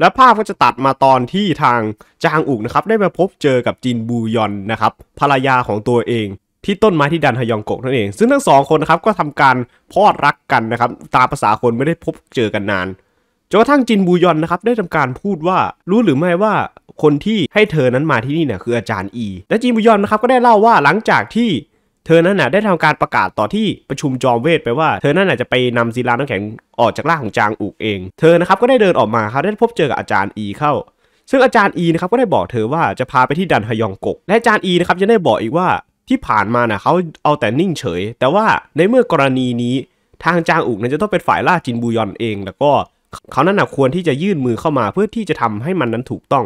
และภาพก็จะตัดมาตอนที่ทางจางอุกนะครับได้ไปพบเจอกับจินบูยอนนะครับภรรยาของตัวเอง ที่ต้นไม้ที่ดันฮยองกกนั่นเอง ซึ่งทั้งสองคนนะครับก็ทำการพอดรักกันนะครับตามภาษาคนไม่ได้พบเจอกันนานจนกระทั่งจินบูยอนนะครับได้ทำการพูดว่ารู้หรือไม่ว่าคนที่ให้เธอนั้นมาที่นี่เนี่ยคืออาจารย์อี และจินบูยอนนะครับก็ได้เล่าว่าหลังจากที่เธอนั้นน่ะได้ทำการประกาศต่อที่ประชุมจอมเวทไปว่าเธอนั้นน่ะจะไปนำศิลาน้ำแข็งออกจากร่างของจางอุกเอง เธอนะครับก็ได้เดินออกมาครับได้พบเจอกับอาจารย์อีเข้า ซึ่งอาจารย์อีนะครับก็ได้บอกเธอว่าจะพาไปที่ดันฮยองกก และอาจารย์อีนะครับจะได้บอกอีกว่าที่ผ่านมาน่ะเขาเอาแต่นิ่งเฉย แต่ว่าในเมื่อกรณีนี้ทางจางอุกนั้นจะต้องเป็นฝ่ายล่าจินบูยอนเอง แล้วก็เขานั้นนะควรที่จะยื่นมือเข้ามาเพื่อที่จะทำให้มันนั้นถูกต้อง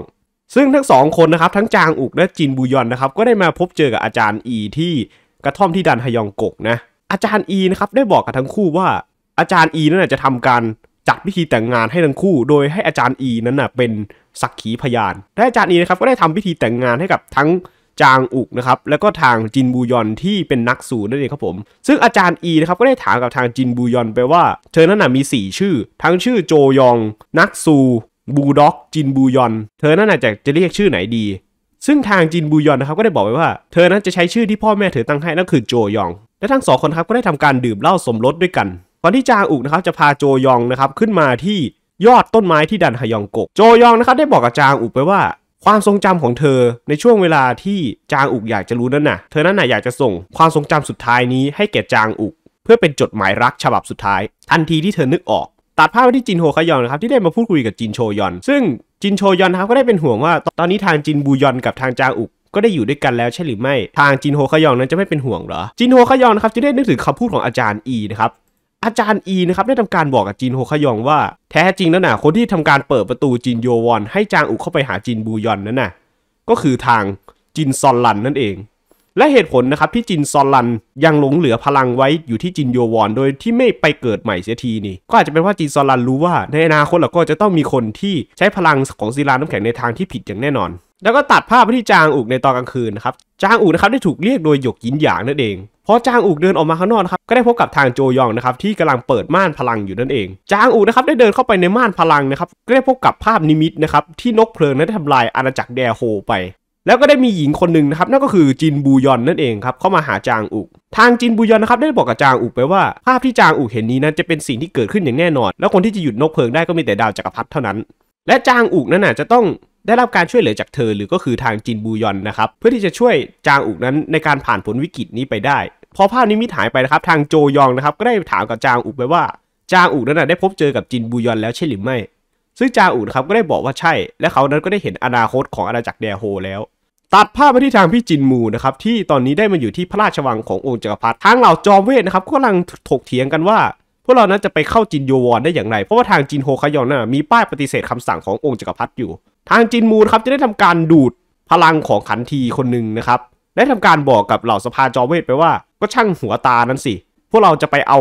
ซึ่งทั้งสองคนนะครับทั้งจางอุกและจินบูยอนนะครับก็ได้มาพบเจอกับอาจารย์อีที่กระท่อมที่ดันฮยองกกนะอาจารย์อีนะครับได้บอกกับทั้งคู่ว่า อาจารย์อีนั่นจะทำการจัดพิธีแต่งงานให้ทั้งคู่ โดยให้อาจารย์อีนั้นนะเป็นสักขีพยาน และอาจารย์อีนะครับก็ได้ทำพิธีแต่งงานให้กับทั้งจางอุกนะครับแล้วก็ทางจินบูยอนที่เป็นนักสูนั่นเองครับผมซึ่งอาจารย์อีนะครับก็ได้ถามกับทางจินบูยอนไปว่าเธอนั้นนะมี 4 ชื่อ ทั้งชื่อโจยองนักสูบูด็อกจินบูยอนเธอนั้นน่ะจะจะเรียกชื่อไหนดีซึ่งทางจินบูยอนนะครับ ก็ได้บอกไว้ว่าเธอนั้นจะใช้ชื่อที่พ่อแม่เธอตั้งให้นั่นคือโจยอง และทั้งสองคนครับก็ได้ทำการดื่มเหล้าสมรสด้วยกันก่อนที่จางอุกนะครับจะพาโจยองนะครับขึ้นมาที่ยอดต้นไม้ที่ดันฮยองกก โจยองนะครับได้บอกกับจางอุกไปว่า ความทรงจำของเธอในช่วงเวลาที่จางอุกอยากจะรู้นั่นน่ะ เธอนั้นน่ะอยากจะส่งความทรงจำสุดท้ายนี้ให้แก่จางอุก เพื่อเป็นจดหมายรักฉบับสุดท้ายทันทีที่เธอนึกออก ตัดภาพไปที่จินโฮคยองนะครับที่ได้มาพูดคุยกับจินโชยอนซึ่งจินโชยอนครับก็ได้เป็นห่วงว่า ตอนนี้ทางจินบูยอนกับทางจางอุก ก็ได้อยู่ด้วยกันแล้วใช่หรือไม่ ทางจินโฮขยองนั้นจะไม่เป็นห่วงหรอจินโฮขยองนะครับ จะได้นึกถึงคำพูดของอาจารย์อีนะครับอาจารย์อีนะครับได้ทำการบอกกับจินโฮขยองว่าแท้จริงแล้วน่ะคนที่ทำการเปิดประตูจินโยวอนให้จางอุกเข้าไปหาจินบูยอนนั้นนะ่ะก็คือทางจินซอนลันนั่นเองและเหตุผลนะครับที่จินซอนลันยังหลงเหลือพลังไว้อยู่ที่จินโยวอนโดยที่ไม่ไปเกิดใหม่เสียทีนี่ก็อาจจะเป็นว่าจินซอนลันรู้ว่าในอนาคตเราก็จะต้องมีคนที่ใช้พลังของซีลาน้ำแข็งในทางที่ผิดอย่างแน่นอน แล้วก็ตัดภาพไปที่จางอุกในตอนกลางคืนนะครับจางอุกนะครับได้ถูกเรียกโดยหยกยินหยางนั่นเอง พอจางอุกเดินออกมาข้างนอกนะครับก็ได้พบกับทางโจยองนะครับที่กำลังเปิดม่านพลังอยู่นั่นเองจางอุกนะครับได้เดินเข้าไปในม่านพลังนะครับก็ได้พบกับภาพนิมิตนะครับที่นกเพลิงนั้นได้ทำลายอาณาจักรแดโฮไปแล้วก็ได้มีหญิงคนหนึ่งนะครับนั่นก็คือจินบูยอนนั่นเองครับเข้ามาหาจางอุก ทางจินบูยอนนะครับได้บอกกับจางอุกไปว่าภาพที่จางอุกเห็นนี้นั้นจะเป็นสิ่งที่เกิดขึ้นอย่างแน่นอน แล้วคนที่จะหยุดนกเพลิงได้ก็มีแต่ดาวจักรพรรดิเท่านั้น และจางอุกนั้นน่ะจะต้องได้รับการช่วยเหลือจากเธอหรือก็คือทางจินบูยอนนะครับเพื่อที่จะช่วยจางอุกนั้นในการผ่านผลวิกฤตนี้ไปได้พอภาพนี้มิหายไปนะครับทางโจยองนะครับก็ได้ถามกับจางอุกไปว่าจางอุกนั้นได้พบเจอกับจินบูยอนแล้วใช่หรือไม่ซึ่งจางอุกนะครับก็ได้บอกว่าใช่และเขานั้นก็ได้เห็นอนาคตของอาณาจักรแดโฮแล้วตัดภาพไปที่ทางพี่จินมูนะครับที่ตอนนี้ได้มาอยู่ที่พระราชวังขององค์จักรพรรดิทางเหล่าจอมเวทนะครับก็กำลังถกเถียงกันว่า พวกเรานั้นจะไปเข้าจินโยวอนได้อย่างไรเพราะว่าทางจินโฮคายอนน่ะมีป้ายปฏิเสธคำสั่งขององค์จักรพรรดิอยู่ ทางจินมูนครับจะได้ทำการดูดพลังของขันทีคนหนึ่งนะครับได้ทำการบอกกับเหล่าสภาจอมเวทไปว่าก็ช่างหัวตานั้นสิพวกเราจะไปเอา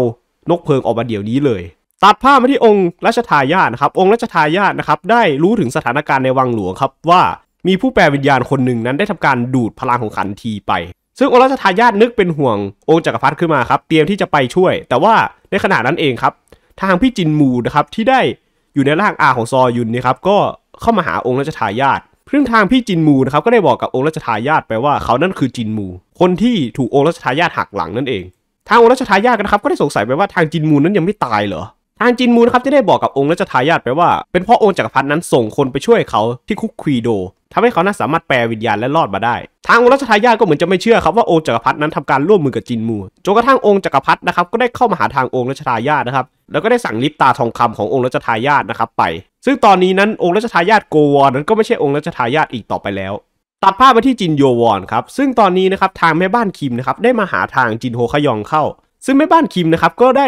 นกเพลิงออกมาเดี๋ยวนี้เลย ตัดภาพมาที่องค์รัชทายาทนะครับองค์รัชทายาทนะครับได้รู้ถึงสถานการณ์ในวังหลวงครับว่ามีผู้แปลวิญญาณคนหนึ่งนั้นได้ทำการดูดพลังของขันทีไป ซึ่งองค์ราชทายาทนึกเป็นห่วงองค์จักรพรรดิขึ้นมาครับ เตรียมที่จะไปช่วย แต่ว่าในขณะนั้นเองครับทางพี่จินมูนะครับที่ได้อยู่ในร่างอาของซอยุนนะครับก็เข้ามาหาองค์ราชทายาทเพื่อนทางพี่จินมูนะครับก็ได้บอกกับองค์ราชทายาทไปว่า เขานั่นคือจินมู คนที่ถูกองค์ราชทายาทหักหลังนั่นเอง ทางองค์ราชทายาทนะครับก็ได้สงสัยไปว่าทางจินมูนั้นยังไม่ตายเหรอ ทางจินมูนะครับจะได้บอกกับองค์ราชทายาทไปว่าเป็นเพราะองค์จักรพรรดินั้นส่งคนไปช่วยเขาที่คุกควีโดทำให้เขาน่าสามารถแปลวิญญาณและรอดมาได้ ทางองค์รัชทายาทก็เหมือนจะไม่เชื่อครับว่าองค์จักรพรรดินั้นทำการร่วมมือกับจินมู จนกระทั่งองค์จักรพรรดินะครับ ก็ได้เข้ามาหาทางองค์รัชทายาทนะครับ แล้วก็ได้สั่งลิปตาทองคำขององค์รัชทายาทนะครับ ไป ซึ่งตอนนี้นั้นองค์รัชทายาทโกวอนนั้นก็ไม่ใช่องค์รัชทายาทอีกต่อไปแล้ว ตัดภาพไปที่จินโยวอนครับ ซึ่งตอนนี้นะครับ ทางแม่บ้านคิมนะครับ ได้มาหาทางจินโฮคยองเข้า ซึ่งแม่บ้านคิมนะครับ ก็ได้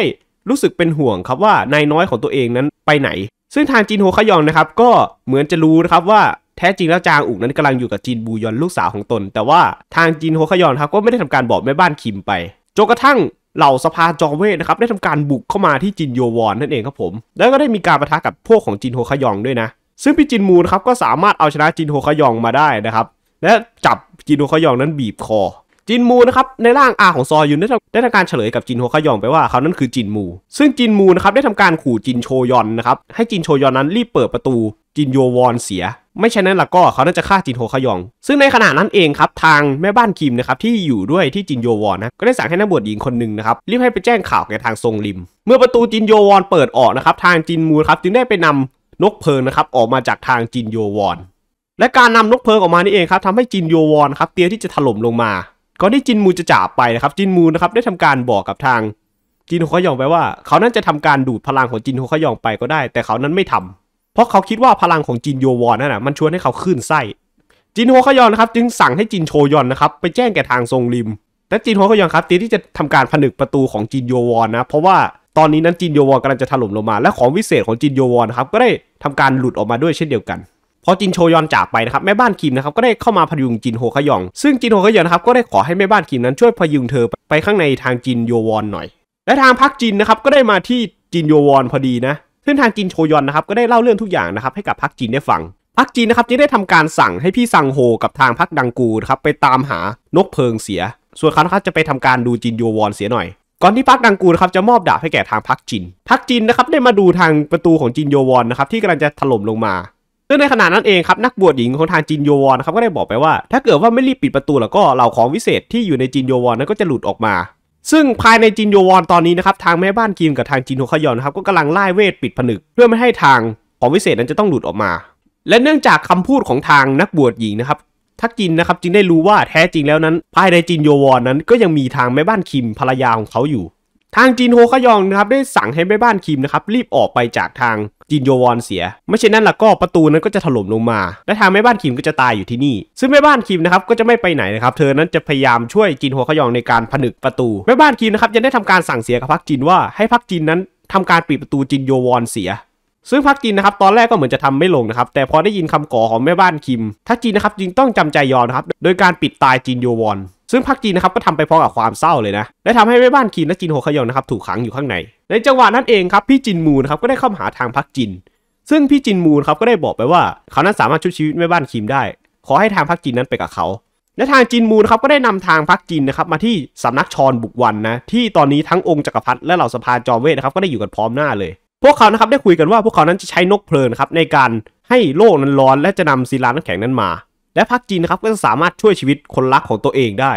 รู้สึกเป็นห่วงครับว่า นายน้อยของตัวเองนั้นไปไหน ซึ่งทางจินโฮคยองนะครับก็เหมือนจะรู้นะครับว่าแท้จริงแล้วจางอุกนั้นกำลังอยู่กับจีนบูยอนลูกสาวของตน แต่ว่าทางจีนโฮคยอนครับก็ไม่ได้ทำการบอกแม่บ้านคิมไปจนกระทั่งเหล่าสภาจอมเวทนะครับได้ทำการบุกเข้ามาที่จินโยวอนนั่นเองครับผมแล้วก็ได้มีการประทะกับพวกของจินโฮคยองด้วยนะ ซึ่งพี่จินมูนครับก็สามารถเอาชนะจินโฮคยองมาได้นะครับ และจับจินโฮคยองนั้นบีบคอจินมูนะครับในร่างอาของซอยุนได้ทำได้ทำการเฉลยกับจินโฮคายองไปว่า เขานั้นคือจินมู ซึ่งจินมูนะครับได้ทำการขู่จินโชยอนนะครับให้จินโชยอนนั้นรีบเปิดประตูจินโยวอนเสีย ไม่ใช่นั้นล่ะก็เขาน่าจะฆ่าจินโฮคายอง ซึ่งในขณะนั้นเองครับทางแม่บ้านคิมนะครับที่อยู่ด้วยที่จินโยวอนนะก็ได้สั่งให้นักบวชหญิงคนหนึ่งนะครับรีบให้ไปแจ้งข่าวแก่ทางทรงริม เมื่อประตูจินโยวอนเปิดออกนะครับทางจินมูครับจึงได้ไปนำนกเพลิงนะครับออกมาจากทางจินโยวอนและการนำนกเพลิงออกมานี่เองครับทำให้จินโยวอนครับเตียที่จะถล่มลงมาก่อนที่จินมูจะจากไปนะครับ จินมูนะครับได้ทำการบอกกับทาง จินโฮคยองไปว่า เขานั้นจะทำการดูดพลังของจินโฮคยองไปก็ได้ แต่เขานั้นไม่ทำ เพราะเขาคิดว่าพลังของจินโยวอนนั่นแหะมันชวนให้เขาขึ้นไส้จินโฮคยองนะครับจึงสั่งให้จินโชยอนนะครับไปแจ้งแก่ทางทรงริมแต่จินโฮคยองครับตีที่จะทำการผนึกประตูของจินโยวอนนะเพราะว่าตอนนี้นั้นจินโยวอนกำลังจะถล่มลงมาและของวิเศษของจินโยวอนครับก็ได้ทำการหลุดออกมาด้วยเช่นเดียวกันพอจินโชยอนจากไปนะครับแม่บ้าน คิมนะครับก็ได้เข้ามาพยุงจินโฮขยองซึ่งจินโฮขยองนะครับก็ได้ขอให้แม่บ้าน คิมนั้นช่วยพยุงเธอไปข้างในทางจินโยวอนหน่อย และทางพักจินนะครับก็ได้มาที่จินโยวอนพอดีนะซึ่งทางจินโชยอนนะครับก็ได้เล่าเรื่อง ทุกอย่างนะครับ ให้กับพักจินได้ฟัง พักจินนะครับจึงได้ทำการสั่งให้พี่ซังโฮกับทางพักดังกูนะครับไปตามหานกเพิงเสีย ส่วนเขานครับจะไปทำการดูจินโยวอนเสียหน่อย ก่อนที่พักดังกูนะครับจะมอบดาบให้แก่ทางพักจิน พักจินนะครับได้มาดูทางประตูของจินโยวอนนะครับที่กำลังจะถล่มลงมาซึ่งในขณะนั้นเองครับนักบวชหญิงของทางจินโยวอนนะครับก็ได้บอกไปว่าถ้าเกิดว่าไม่รีบปิดประตู แล้วก็เหล่าของวิเศษ ที่อยู่ในจินโยวอนนั้นก็จะหลุดออกมา ซึ่งภายในจินโยวอนตอนนี้นะครับทางแม่บ้านคิมกับทางจินโฮคยอนครับก็กำลังไล่เวทปิดผนึกเพื่อไม่ให้ทางของวิเศษนั้นจะต้องหลุดออกมา และเนื่องจากคำพูดของทางนักบวชหญิงนะครับทักจินนะครับจึงได้รู้ว่าแท้จริงแล้วนั้น ภายในจินโยวอนนั้น ก็ยังมีทางแม่บ้านคิมภรรยาของเขาอยู่ทางจีนโฮคยองนะครับได้สั่งให้แม่บ้านคิมนะครับรีบออกไปจากทางจีนโยวอนเสีย ไม่เช่นนั้นล่ะก็ประตูนั้นก็จะถล่มลงมา และทางแม่บ้านคิมก็จะตายอยู่ที่นี่ ซึ่งแม่บ้านคิมนะครับก็จะไม่ไปไหนนะครับเธอนั้นจะพยายามช่วยจีนโฮคยองในการผนึกประตู แม่บ้านคิมนะครับยังได้ทำการสั่งเสียกับพักจีนว่าให้พักจีนนั้นทำการปิดประตูจีนโยวอนเสีย ซึ่งพักจีนนะครับตอนแรกก็เหมือนจะทำไม่ลงนะครับ แต่พอได้ยินคำขอของแม่บ้านคิมทักจีนนะครับจึงต้องจำใจยอมนะครับโดยการปิดตายจีนโยวอนซึ่งรรคจีนนะครับก็ทำไปพร้อมกับความเศร้าเลยนะและทำให้แม่บ้านคีนและจินโฮคยองนะครับถูกขังอยู่ข้าง ใน ในจังหวะนั้นเองครับพี่จินมูนครับก็ได้เข้าหาทางพักจิน ซึ่งพี่จินมูนครับก็ได้บอกไปว่า เขานั้นสามารถช่วยชีวิตแม่บ้านคีมได้ ขอให้ทางพักจินนั้นไปกับเขาและทางจินมูนครับก็ได้นำทางพักจินนะครับมาที่สำนักชอนบุกวันนะที่ตอนนี้ทั้งองค์จักรพรรดิและเหล่าสภาจอมเวทนะครับก็ได้อยู่กันพร้อมหน้าเลย พวกเขานะครับได้คุยกันว่า พวกเขานั้นจะใช้นกเพลินครับในการให้โลกนั้นร้อน และจะนำศิลาน้ำแข็งนั้นมาและพรรคจีนนะครับก็จะสามารถช่วยชีวิตคนรักของตัวเองได้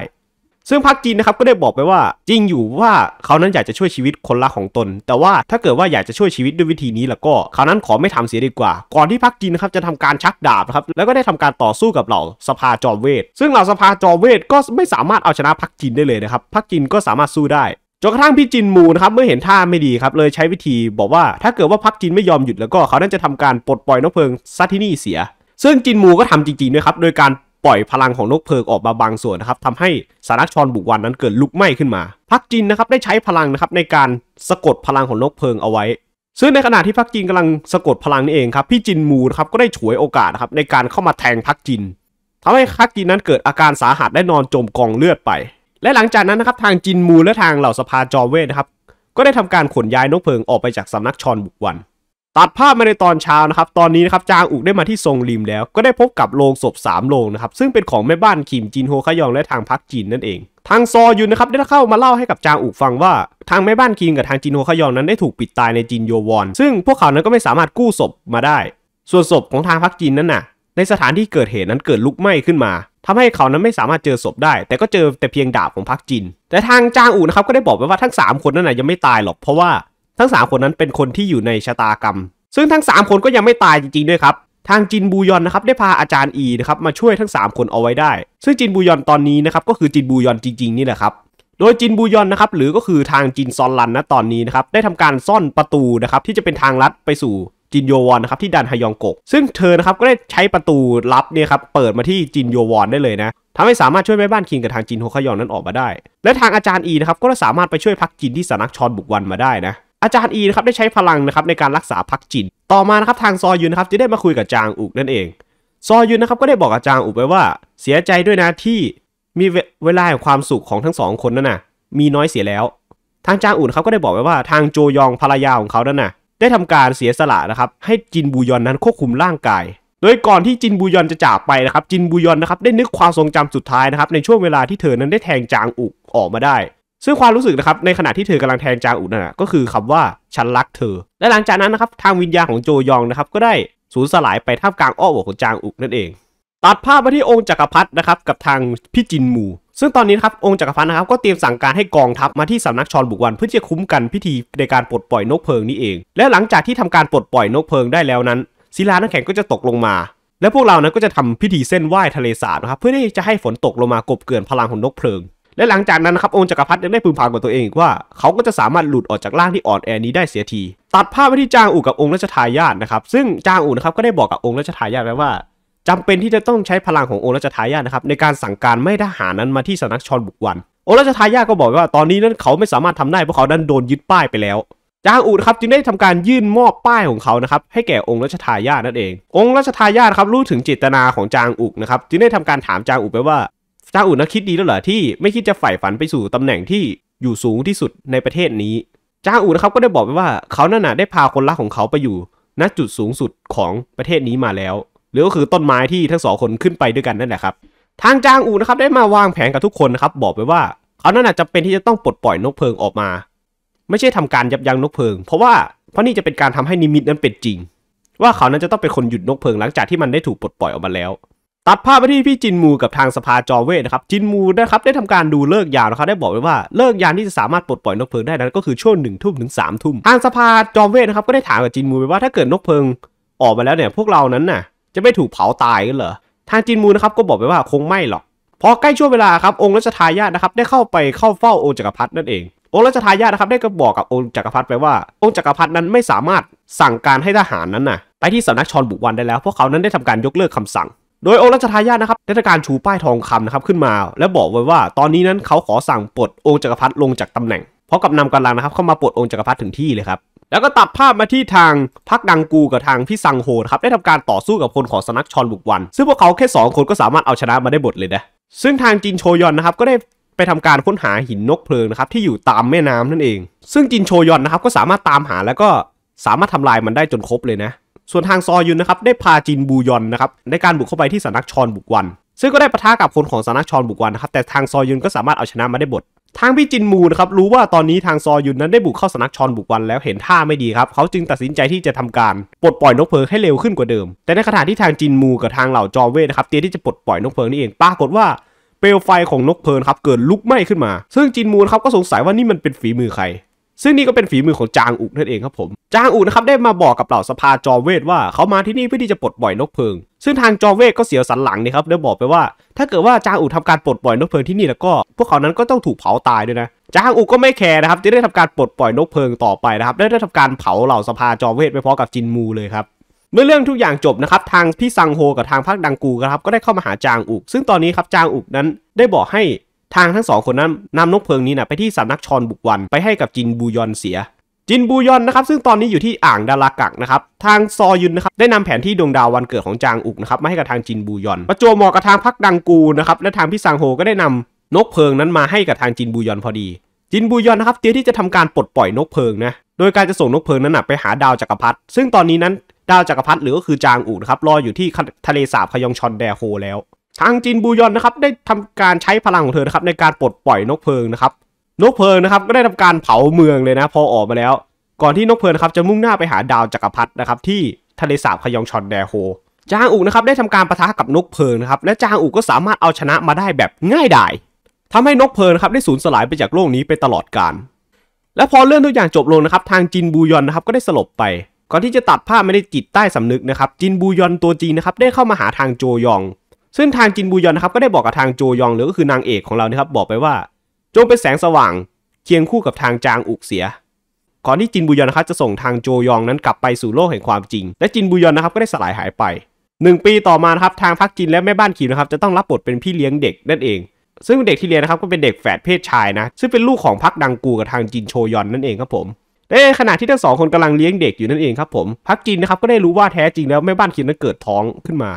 ซึ่งพรรคจีนนะครับก็ได้บอกไปว่า จริงอยู่ว่าเขานั้นอยากจะช่วยชีวิตคนรักของตน แต่ว่าถ้าเกิดว่าอยากจะช่วยชีวิตด้วยวิธีนี้แล้วก็เขานั้นขอไม่ทำเสียดีกว่า ก่อนที่พรรคจีนนะครับจะทำการชักดาบนะครับแล้วก็ได้ทำการต่อสู้กับเหล่าสภาจอมเวทซึ่งเหล่าสภาจอมเวทก็ไม่สามารถเอาชนะพรรคจีนได้เลยนะครับพรรคจีนก็สามารถสู้ได้ จนกระทั่งพี่จินมูนะครับเมื่อเห็นท่าไม่ดีครับเลยใช้วิธีบอกว่าถ้าเกิดว่าพักจินไม่ยอมหยุดแล้วก็เขาน่นจะทำการปลดปล่อยนกเพลิงซาทินี่เสียซึ่งจินมูก็ทำจริงๆด้วยครับโดยการปล่อยพลังของนกเพลิงออกมาบางส่วนนะครับทำให้สารักชอนบุกวันนั้นเกิดลุกไหม้ขึ้นมาพักจินนะครับได้ใช้พลังนะครับในการสะกดพลังของนกเพลิงเอาไว้ ซึ่งในขณะที่พักจินกำลังสะกดพลังนี่เองครับพี่จินมูนะครับก็ได้ฉวยโอกาสครับในการเข้ามาแทงพักจิน ทำให้พักจินนั้นเกิดอาการสาหัสและนอนจมกองเลือดไป และหลังจากนั้นนะครับทางจินมูและทางเหล่าสภาจอมเวทนะครับก็ได้ทำการขนย้ายนกเพลิงออกไปจากสำนักชอนบุกวันตัดภาพมาในตอนเช้านะครับ ตอนนี้นะครับจางอุกได้มาที่ทรงริมแล้วก็ได้พบกับโรงศพ3โรงนะครับซึ่งเป็นของแม่บ้านขิมจินโฮขยองและทางพักจีนนั่นเองทางซอยุนนะครับได้เข้ามาเล่าให้กับจางอุกฟังว่า ทางแม่บ้านคิมกับทางจินโฮขยองนั้นได้ถูกปิดตายในจินโยวอนซึ่งพวกเขานั้นก็ไม่สามารถกู้ศพมาได้ ส่วนศพของทางพักจีนนั้นน่ะในสถานที่เกิดเหตุนั้นเกิดลุกไหม้ขึ้นมา ทำให้เขานั้นไม่สามารถเจอศพได้ แต่ก็เจอแต่เพียงดาบของพักจินแต่ทางจางอูนะครับก็ได้บอกไปว่าทั้ง 3 คนนั้นน่ะยังไม่ตายหรอกเพราะว่าทั้ง 3 คนนั้นเป็นคนที่อยู่ในชะตากรรม ซึ่งทั้ง 3 คนก็ยังไม่ตายจริงๆ ด้วยครับ ทางจินบูยอนนะครับได้พาอาจารย์อีนะครับมาช่วยทั้ง 3 คนเอาไว้ได้ ซึ่งจินบูยอนตอนนี้นะครับก็คือจินบูยอนจริงๆ นี่แหละครับ โดยจินบูยอนนะครับหรือก็คือทางจินซอนลันนะตอนนี้นะครับได้ทำการซ่อนประตูนะครับที่จะเป็นทางลัดไปสู่จินโยวอนนะครับที่ดันฮยองกก ซึ่งเธอนะครับก็ได้ใช้ประตูลับเนี่ยครับ เปิดมาที่จินโยวอนได้เลยนะทำให้สามารถช่วยแม่บ้านคิงกับทางจินโฮคยองนั้นออกมาได้ และทางอาจารย์อีนะครับก็สามารถไปช่วยพักจินที่สำนักชอนบุกวันมาได้นะอาจารย์อีนะครับได้ใช้พลังนะครับในการรักษาพักจิน ต่อมานะครับทางซอยุนนะครับจะได้มาคุยกับจางอุกนั่นเอง ซอยุนนะครับก็ได้บอกอาจารย์อุกไปว่า เสียใจด้วยนะที่มีเวลาแห่งความสุขของทั้งสองคนนั่นน่ะมีน้อยเสียแล้ว ทางจางอุกคเขาก็ได้บอกไปว่า ทางโจยองภรรยาของเขานั่นน่ะได้ทำการเสียสละนะครับให้จินบูยอนนั้นควบคุมร่างกาย โดยก่อนที่จินบูยอนจะจากไปนะครับ จินบูยอนนะครับได้นึกความทรงจำสุดท้ายนะครับในช่วงเวลาที่เธอนั้นได้แทงจางอุกออกมาได้ซึ่งความรู้สึกนะครับในขณะที่เธอกำลังแทงจางอุนน่ะก็คือคำว่าฉันรักเธอ และหลังจากนั้นนะครับทางวิญญาณของโจยองนะครับก็ได้สูญสลายไปท่ามกลางอ้อมอกของจางอุกนั่นเอง ตัดภาพมาที่องค์จักรพรรดินะครับกับทางพี่จินมูซึ่งตอนนี้ครับองค์จักรพรรดินะครับ ก็เตรียมสั่งการให้กองทัพมาที่สำนักชอนบุกวัน เพื่อจะคุ้มกันพิธีในการปลดปล่อยนกเพลิงนี้เอง และหลังจากที่ทำการปลดปล่อยนกเพลิงได้แล้วนั้นศิลาน้ำแข็งก็จะตกลงมา และพวกเรานั้นก็จะทำพิธีเส้นไหว้ทะเลสาบนะครับเพื่อที่จะให้ฝนตกลงมากบเกลื่อนพลังของนกเพลิงและหลังจากนั้นนะครับองค์จักรพรรดิยังได้พึมพำกับตัวเองอีกว่า เขาก็จะสามารถหลุดออกจากร่างที่อ่อนแอนี้ได้เสียทีตัดภาพไปที่จางอู่กับองค์ราชทายาทนะครับซึ่งจางอู่นะครับก็ได้บอกกับองค์ราชทายาทไว้ว่า จำเป็นที่จะต้องใช้พลังขององค์ราชทายาทนะครับในการสั่งการไม่ทหารนั้นมาที่สนักชอนบุกวันองค์ราชทายาทก็บอกว่า ตอนนี้นั้นเขาไม่สามารถทำได้เพราะเขานั้นโดนยึดป้ายไปแล้วจางอูดครับจึงได้ทำการยื่นมอบป้ายของเขานะครับให้แก่องค์รัชทายาทนั่นเอง องค์ราชทายาทครับรู้ถึงจิตนาของจางอูกนะครับจึงได้ทำการถามจางอูกไปว่าจ้าอุ่นนะคิดดีแล้วเหรอที่ไม่คิดจะใฝ่ฝันไปสู่ตำแหน่งที่อยู่สูงที่สุดในประเทศนี้จ้าอู่นะครับก็ได้บอกไปว่าเขานั่นน่ะได้พาคนรักของเขาไปอยู่ณจุดสูงสุดของประเทศนี้มาแล้ว หรือก็คือต้นไม้ที่ทั้งสองคนขึ้นไปด้วยกันนั่นแหละครับทางจ้างอู่นะครับได้มาวางแผนกับทุกคนนะครับ บอกไปว่าเขานั่นน่ะจะเป็นที่จะต้องปลดปล่อยนกเพลิงออกมา ไม่ใช่ทำการยับยั้งนกเพลิง เพราะว่าเพราะนี่จะเป็นการทำให้นิมิตนั้นเป็นจริง ว่าเขานั้นจะต้องเป็นคนหยุดนกเพลิง หลังจากที่มันได้ถูกปลดปล่อยออกมาแล้วตัดภาพไปที่พี่จินมูกับทางสภาจอเวทนะครับ จินมูนะครับได้ทำการดูเลิกยาวนะครับได้บอกไว้ว่าเลิกยามที่จะสามารถปลดปล่อยนกเพลิงได้นั้นก็คือช่วงหนึ่งทุ่มถึงสามทุ่มทางสภาจอเวทนะครับก็ได้ถามกับจินมูไปว่าถ้าเกิดนกเพลิงออกมาแล้วเนี่ยพวกเรานั้นน่ะจะไม่ถูกเผาตายกันเหรอ ทางจินมูนะครับก็บอกไปว่าคงไม่หรอก พอใกล้ช่วงเวลาครับองค์รัชทายาทนะครับได้เข้าไปเข้าเฝ้าองค์จักรพรรดินั่นเอง องค์รัชทายาทนะครับได้ก็บอกกับองค์จักรพรรดิไปว่าองค์จักรพรรดินั้นไม่สามารถสั่งการให้ทหารนั้นน่ะไปที่สำนักชอนบุกวันได้แล้ว พวกเขานั้นได้ทำการยกเลิกคำสั่งโดยองค์รัชทายาทนะครับได้ทำการชูป้ายทองคำนะครับขึ้นมา และบอกไว้ว่า ตอนนี้นั้นเขาขอสั่งปลดองค์จักรพรรดิลงจากตำแหน่งเพราะกับนำกำลังนะครับเข้ามาปลดองค์จักรพรรดิถึงที่เลยครับแล้วก็ตัดภาพมาที่ทางพักดังกู กับทางพี่ซังโฮนะครับได้ทำการต่อสู้กับคนของสนักชอนบุกวัน ซึ่งพวกเขาแค่2คนก็สามารถเอาชนะมาได้หมดเลยนะซึ่งทางจินโชยอนนะครับก็ได้ไปทำการค้นหาหินนกเพลิงนะครับที่อยู่ตามแม่น้ำนั่นเอง ซึ่งจินโชยอนนะครับก็สามารถตามหาแล้วก็สามารถทำลายมันได้จนครบเลยนะส่วนทางซอยุนนะครับได้พาจินบูยอนนะครับในการบุกเข้าไปที่สนักชอนบุกวัน ซึ่งก็ได้ปะทะกับคนของสนักชอนบุกวันนะครับแต่ทางซอยุนก็สามารถเอาชนะมาได้บท ทางพี่จินมูนะครับรู้ว่าตอนนี้ทางซอยุนนั้นได้บุกเข้าสนักชอนบุกวันแล้วเห็นท่าไม่ดีครับเขาจึงตัดสินใจที่จะทำการปลดปล่อยนกเพลิงให้เร็วขึ้นกว่าเดิม แต่ในขณะที่ทางจินมูกับทางเหล่าจอเวทนะครับเตรียมที่จะปลดปล่อยนกเพลิงนี่เองปรากฏว่าเปลวไฟของนกเพลิงครับเกิดลุกไหม้ขึ้นมา ซึ่งจินมูนครับก็สงสัยว่านี่มันเป็นฝีมือใครซึ่งนี่ก็เป็นฝีมือของจางอุกนั่นเองครับผม จางอุกนะครับได้มาบอกกับเหล่าสภาจอเวทว่าเขามาที่นี่เพื่อที่จะปลดปล่อยนกเพลิง ซึ่งทางจอเวท ก็เสียสันหลังนะครับได้บอกไปว่า ถ้าเกิดว่าจางอุกทำการปลดปล่อยนกเพลิงที่นี่แล้วก็ พวกเขานั้นก็ต้องถูกเผาตายด้วยนะ จางอุกก็ไม่แคร์นะครับที่ได้ทำการปลดปล่อยนกเพลิงต่อไปนะครับได้ได้ทำการเผาเหล่าสภาจอเวทไปพร้อมกับจินมูเลยครับ เมื่อเรื่องทุกอย่างจบนะครับทางพี่ซังโฮกับทางพัคดังกูนะครับก็ได้เข้ามาหาจางอุกซึ่งตอนนี้ครับจางอุกนั้นได้บอกให้ทางทั้งสองคนนั้นนำนกเพลิงนี้นะไปที่สำนักชอนบุกวันไปให้กับจินบูยอนเสีย จินบูยอนนะครับ ซึ่งตอนนี้อยู่ที่อ่างดารากักนะครับ ทางซอยุนนะครับ ได้นำแผนที่ดวงดาววันเกิดของจางอุกนะครับมาให้กับทางจินบูยอนประจวบเหมาะกับทางพักดังกูนะครับและทางพี่ซังโฮก็ได้นำนกเพลิงนั้นมาให้กับทางจินบูยอนพอดี จินบูยอนนะครับเตรียมที่จะทำการปลดปล่อยนกเพลิงนะโดยการจะส่งนกเพลิงนั้นนะไปหาดาวจักรพรรดิซึ่งตอนนี้นั้นดาวจักรพรรดิหรือก็คือจางอุกนะครับรออยู่ที่ทะเลสาบขยองชอนแดโฮแล้วทางจินบูยอนนะครับได้ทำการใช้พลังของเธอนะครับในการปลดปล่อยนกเพลิงนะครับนกเพลิงนะครับก็ได้ทำการเผาเมืองเลยนะ พอออกมาแล้ว ก่อนที่นกเพลิงครับจะมุ่งหน้าไปหาดาวจักรพรรดินะครับที่ทะเลสาบคยองชอนแดโฮจางอุกนะครับได้ทำการประทะกับนกเพลิงนะครับและจางอุกก็สามารถเอาชนะมาได้แบบง่ายดายทำาให้นกเพลิงครับได้สูญสลายไปจากโลกนี้ไปตลอดกาลและพอเรื่องทุกอย่างจบลงนะครับทางจินบูยอนนะครับก็ได้สลบไป ก่อนที่จะตัดภาพไม่ได้จิตใต้สำนึกนะครับจินบูยอนตัวจีนนะครับได้เข้ามาหาทางโจยองซึ่งทางจินบูยอนนะครับก็ได้บอกกับทางโจยองหรือก็คือนางเอกของเรานะครับบอกไปว่าจงเป็นแสงสว่างเคียงคู่กับทางจางอุกเสียก่อนที่จินบูยอนนะครับจะส่งทางโจยองนั้นกลับไปสู่โลกแห่งความจริง และจินบูยอนนะครับก็ได้สลายหายไป 1 ปีต่อมานะครับทางพักจินและแม่บ้านขีมนะครับ จะต้องรับบทเป็นพี่เลี้ยงเด็กนั่นเอง ซึ่งเด็กที่เลี้ยงนะครับก็เป็นเด็กแฝดเพศชายนะซึ่งเป็นลูกของพักดังกูกับทางจินโชยอนนั่นเองครับผมในขณะที่ทั้งสองคนกำลังเลี้ยงเด็กอยู่นั่นเองครับผมพักจินนะครับก็ได้รู้ว่าแท้จริงแล้วแม่บ้านขีมนั้นเกิดท้องขึ้นมา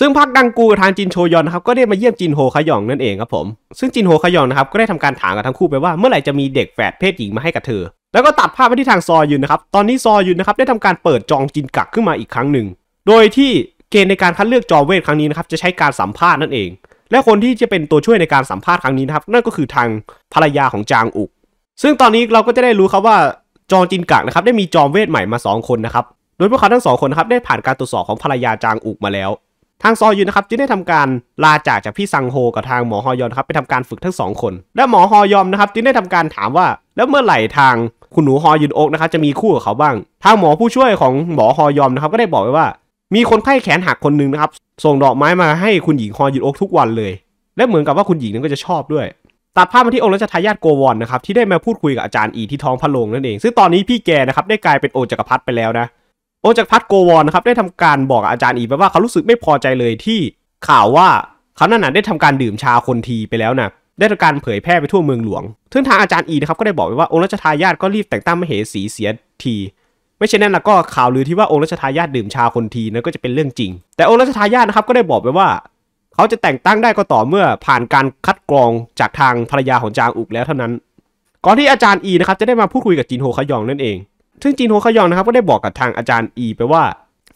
ซึ่งพรรคดังกูทางจินโชยอนนะครับก็ได้มาเยี่ยมจินโฮขยองนั่นเองครับผมซึ่งจินโฮขยองนะครับก็ได้ทำการถามกับทั้งคู่ไปว่าเมื่อไหร่จะมีเด็กแฝดเพศหญิงมาให้กับเธอ แล้วก็ตัดภาพไปที่ทางซอยุนนะครับตอนนี้ซอยุนนะครับได้ทำการเปิดจองจินกักขึ้นมาอีกครั้งหนึ่ง โดยที่เกณฑ์ในการคัดเลือกจอเวทครั้งนี้นะครับจะใช้การสัมภาษณ์นั่นเอง และคนที่จะเป็นตัวช่วยในการสัมภาษณ์ครั้งนี้นะครับ นั่นก็คือทางภรรยาของจางอุกซึ่งตอนนี้เราก็จะได้รู้ครับว่าจองจินกักนะครับได้มีจอเวทใหม่มา2คนนะครับโดยพวกเขาทั้งสองคนนะครับได้ผ่านการตรวจสอบของภรรยาจางอุกมาแล้วทางซอยุนนะครับจึงได้ทำการลาจากจากพี่ซังโฮ กับทางหมอฮอยอนครับไปทำการฝึกทั้งสองคนและหมอฮอยอมนะครับจึงได้ทำการถามว่าแล้วเมื่อไหร่ทางคุณหนูฮอยุนโอกนะครับจะมีคู่กับเขาบ้างทางหมอผู้ช่วยของหมอฮอยอมนะครับก็ได้บอกไว้ว่า มีคนไข้แขนหักคนหนึ่งนะครับ ส่งดอกไม้มาให้คุณหญิงฮอยุนโอกทุกวันเลย และเหมือนกับว่าคุณหญิงนั้นก็จะชอบด้วยตัดภาพมาที่องค์รัชทายาทโกวอนนะครับที่ได้มาพูดคุยกับอาจารย์อีที่ท้องพระโรงนั่นเองซึ่งตอนนี้พี่แกนะครับได้กลายเป็นโอจักรพรรดิไปแล้วนะโอจักพัทโกวอนนะครับได้ทำการบอกอาจารย์อีไปว่าเขารู้สึกไม่พอใจเลยที่ข่าวว่าเขานั่นน่ะได้ทำการดื่มชาคนทีไปแล้วนะได้ทำการเผยแพร่ไปทั่วเมืองหลวงทึ่งทางอาจารย์อีนะครับก็ได้บอกไปว่าองค์รัชทายาทก็รีบแต่งตั้งมเหสีเสียที ไม่ใช่นั่นละก็ข่าวลือที่ว่าองค์รัชทายาทดื่มชาคนทีนั้นก็จะเป็นเรื่องจริง แต่องค์รัชทายาทนะครับก็ได้บอกไปว่า เขาจะแต่งตั้งได้ก็ต่อเมื่อผ่านการคัดกรองจากทางภรรยาของจางอุกแล้วเท่านั้น ก่อนที่อาจารย์อีนะครับจะได้มาพูดคุยกับจินโฮคยองนั่นเองซึ่งจินโฮคยองนะครับก็ได้บอกกับทางอาจารย์อีไปว่า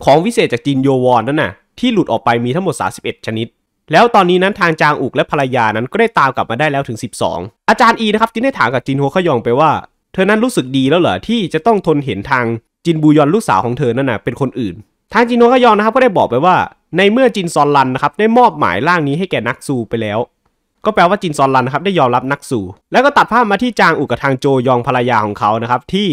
ของวิเศษจากจินโยวอนนั่นน่ะที่หลุดออกไปมีทั้งหมด31ชนิด แล้วตอนนี้นั้นทางจางอุกและภรรยานั้นก็ได้ตามกลับมาได้แล้วถึง 12 อาจารย์อีนะครับจึงได้ถามกับจินโฮคยองไปว่า เธอนั้นรู้สึกดีแล้วเหรอที่จะต้องทนเห็นทางจินบูยอนลูกสาวของเธอนั่นน่ะเป็นคนอื่น ทางจินโฮคยองนะครับ ก็ได้บอกไปว่าในเมื่อจินซอนลันนะครับได้มอบหมายร่างนี้ให้แก่นักซูไปแล้ว ก็แปลว่าจินซอนลันนะครับได้ยอมรับนักสู่แล้วก็ตัดภาพมาที่จางอุกกับทางโจยองภรรยาของเขานะครับที่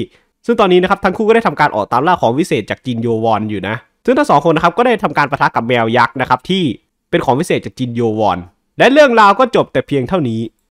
ซึ่งตอนนี้นะครับทั้งคู่ก็ได้ทำการออกตามล่าของวิเศษจากจินโยวอนอยู่นะ ซึ่งทั้งสองคนนะครับก็ได้ทำการประทะกับแมวยักษ์นะครับที่เป็นของวิเศษจากจินโยวอน และเรื่องราวก็จบแต่เพียงเท่านี้